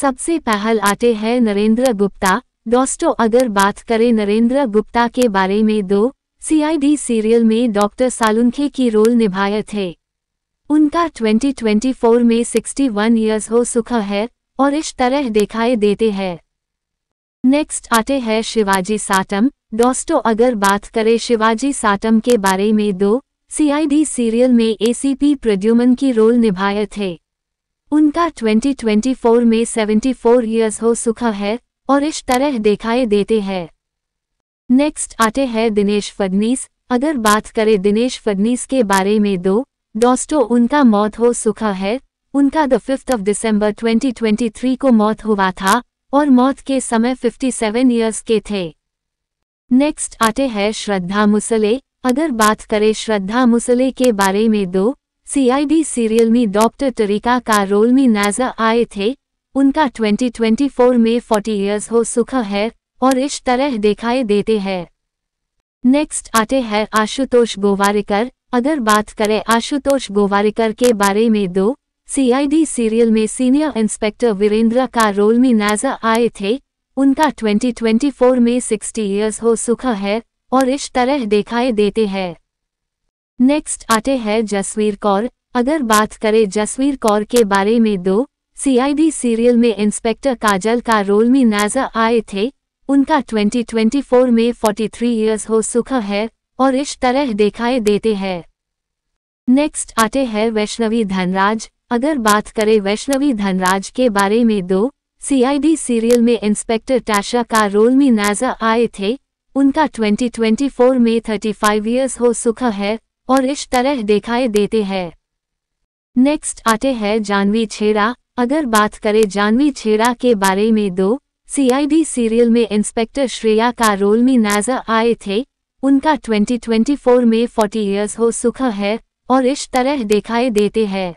सबसे पहल आते हैं नरेंद्र गुप्ता दोस्तों अगर बात करें नरेंद्र गुप्ता के बारे में दो तो सीआईडी सीरियल में डॉक्टर सालुंखे की रोल निभाए थे उनका 2024 में 61 इयर्स हो सुख है और इस तरह दिखाए देते हैं नेक्स्ट आते हैं शिवाजी साटम दोस्तों अगर बात करें शिवाजी साटम के बारे में दो तो सीआईडी सीरियल में एसीपी प्रद्युमन की रोल निभाए थे उनका 2024 में 74 ईयर्स हो सुखा है और इस तरह दिखाए देते हैं नेक्स्ट आते हैं दिनेश फडनीस अगर बात करें दिनेश फडनीस के बारे में दो तो, दोस्तों उनका मौत हो सुखा है उनका द फिफ्थ ऑफ दिसंबर 2023 को मौत हुआ था और मौत के समय 57 ईयर्स के थे नेक्स्ट आते हैं श्रद्धा मुसले अगर बात करें श्रद्धा मुसले के बारे में दो तो, सीआईडी सीरियल में डॉक्टर तरीका का रोल में नजर आए थे उनका 2024 में 40 इयर्स हो सुख है और इस तरह दिखाई देते हैं नेक्स्ट आते हैं आशुतोष गोवारिकर अगर बात करें आशुतोष गोवारिकर के बारे में दो सीआईडी सीरियल में सीनियर इंस्पेक्टर वीरेंद्र का रोल में नजर आए थे उनका 2024 में 60 इयर्स हो सुख है और इस तरह दिखाई देते हैं नेक्स्ट आते हैं जसवीर कौर अगर बात करें जसवीर कौर के बारे में दो तो, सीआईडी सीरियल में इंस्पेक्टर काजल का रोल में नजर आए थे उनका 2024 में 43 इयर्स हो सुख है और इस तरह दिखाई देते हैं नेक्स्ट आते हैं वैष्णवी धनराज अगर बात करें वैष्णवी धनराज के बारे में दो तो, सीआईडी सीरियल में इंस्पेक्टर टाशा का रोल में नजर आए थे उनका 2024 में 35 इयर्स हो सुख है और इस तरह दिखाई देते हैं नेक्स्ट आते हैं जानवी छेड़ा अगर बात करें जानवी छेड़ा के बारे में दो तो, सीआईडी सीरियल में इंस्पेक्टर श्रेया का रोल में नजर आए थे उनका 2024 में 40 इयर्स हो सुख है और इस तरह दिखाई देते हैं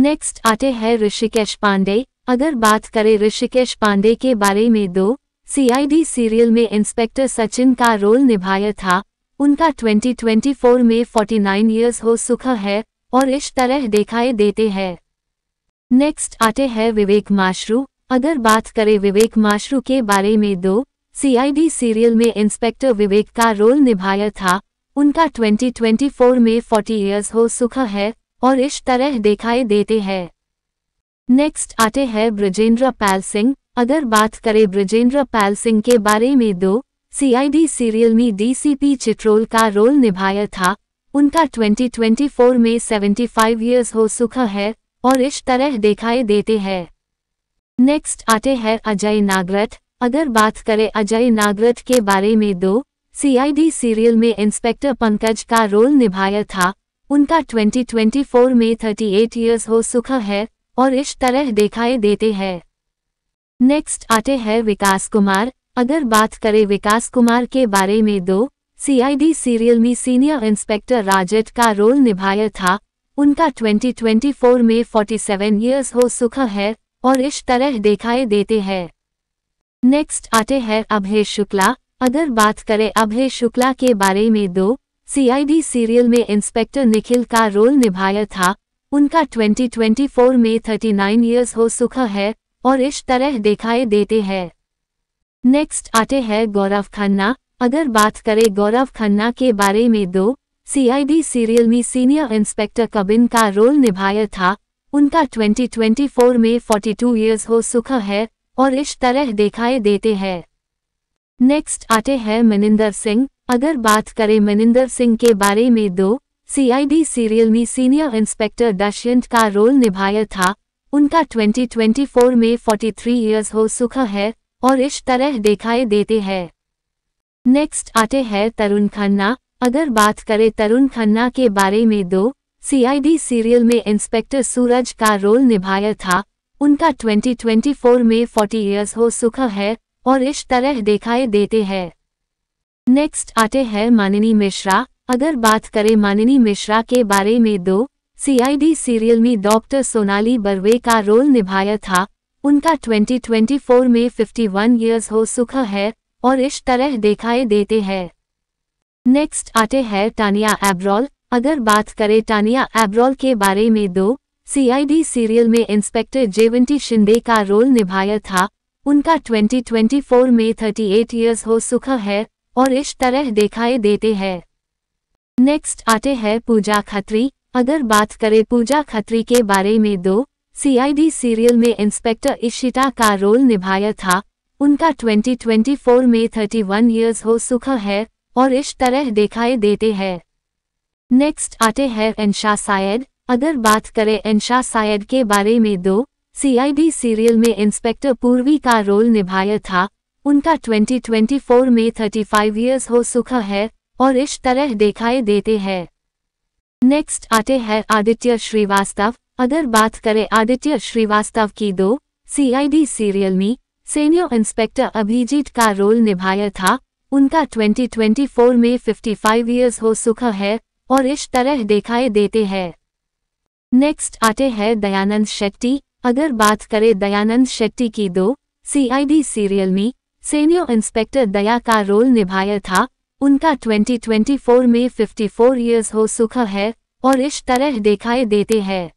नेक्स्ट आते हैं ऋषिकेश पांडे अगर बात करें ऋषिकेश पांडे के बारे में दो तो, सीआईडी सीरियल में इंस्पेक्टर सचिन का रोल निभाया था उनका 2024 में 49 ईयर्स हो सुख है और इस तरह दिखाई देते हैं नेक्स्ट आते हैं विवेक माशरू अगर बात करें विवेक माशरू के बारे में दो सीआईडी सीरियल में इंस्पेक्टर विवेक का रोल निभाया था उनका 2024 में 40 ईयर्स हो सुख है और इस तरह दिखाई देते हैं नेक्स्ट आते हैं ब्रजेंद्र पाल सिंह अगर बात करें ब्रजेंद्र पाल सिंह के बारे में दो तो सीआईडी सीरियल में डीसीपी चित्रोल का रोल निभाया था उनका 2024 में 75 ईयर्स हो सुख है और इस तरह दिखाई देते हैं नेक्स्ट आते हैं अजय नागरथ अगर बात करें अजय नागरथ के बारे में दो सीआईडी सीरियल में इंस्पेक्टर पंकज का रोल निभाया था उनका 2024 में 38 इयर्स हो सुख है और इस तरह दिखाई देते हैं नेक्स्ट आते हैं विकास कुमार अगर बात करें विकास कुमार के बारे में दो तो, सीआईडी सीरियल में सीनियर इंस्पेक्टर राजेट का रोल निभाया था उनका 2024 में 47 इयर्स हो सुख है और इस तरह दिखाए देते हैं नेक्स्ट आते हैं अभय शुक्ला अगर बात करें अभय शुक्ला के बारे में दो तो, सीआईडी सीरियल में इंस्पेक्टर निखिल का रोल निभाया था उनका 2024 में 39 इयर्स हो सुख है और इस तरह दिखाए देते हैं नेक्स्ट आते हैं गौरव खन्ना अगर बात करें गौरव खन्ना के बारे में दो तो, सीआईडी सीरियल में सीनियर इंस्पेक्टर कबिन का रोल निभाया था उनका 2024 में 42 इयर्स हो सुख है और इस तरह दिखाई देते हैं नेक्स्ट आते हैं मनिंदर सिंह अगर बात करें मनिंदर सिंह के बारे में दो तो, सीआईडी सीरियल में सीनियर इंस्पेक्टर दशयंत का रोल निभाया था उनका 2024 में 43 इयर्स हो सुख है और इस तरह दिखाई देते हैं नेक्स्ट आते हैं तरुण खन्ना अगर बात करें तरुण खन्ना के बारे में दो सीआईडी सीरियल में इंस्पेक्टर सूरज का रोल निभाया था उनका 2024 में 40 इयर्स हो सुख है और इस तरह दिखाई देते हैं नेक्स्ट आते हैं माननी मिश्रा अगर बात करें माननी मिश्रा के बारे में दो सीआईडी सीरियल में डॉक्टर सोनाली बर्वे का रोल निभाया था उनका 2024 में 51 ईयर्स हो सुख है और इस तरह दिखाई देते हैं नेक्स्ट आते हैं टानिया एब्रॉल अगर बात करें टानिया एब्रॉल के बारे में दो तो सीआईडी सीरियल में इंस्पेक्टर जेवंती शिंदे का रोल निभाया था उनका 2024 में 38 ईयर्स हो सुख है और इस तरह दिखाई देते हैं नेक्स्ट आते हैं पूजा खत्री अगर बात करें पूजा खत्री के बारे में दो तो सीआईडी सीरियल में इंस्पेक्टर इशिता का रोल निभाया था उनका 2024 में 31 इयर्स हो सुख है और इस तरह दिखाई देते हैं नेक्स्ट आते हैं एनशा सायद अगर बात करें एनशा सायद के बारे में दो सीआईडी सीरियल में इंस्पेक्टर पूर्वी का रोल निभाया था उनका 2024 में 35 इयर्स हो सुख है और इस तरह दिखाई देते हैं नेक्स्ट आते हैं आदित्य श्रीवास्तव अगर बात करें आदित्य श्रीवास्तव की दो सीआईडी सीरियल में सीनियर इंस्पेक्टर अभिजीत का रोल निभाया था उनका 2024 में 55 इयर्स हो सुख है और इस तरह दिखाई देते हैं नेक्स्ट आते हैं दयानंद शेट्टी अगर बात करें दयानंद शेट्टी की दो सीआईडी सीरियल में सीनियर इंस्पेक्टर दया का रोल निभाया था उनका 2024 में 54 इयर्स हो सुख है और इस तरह दिखाई देते हैं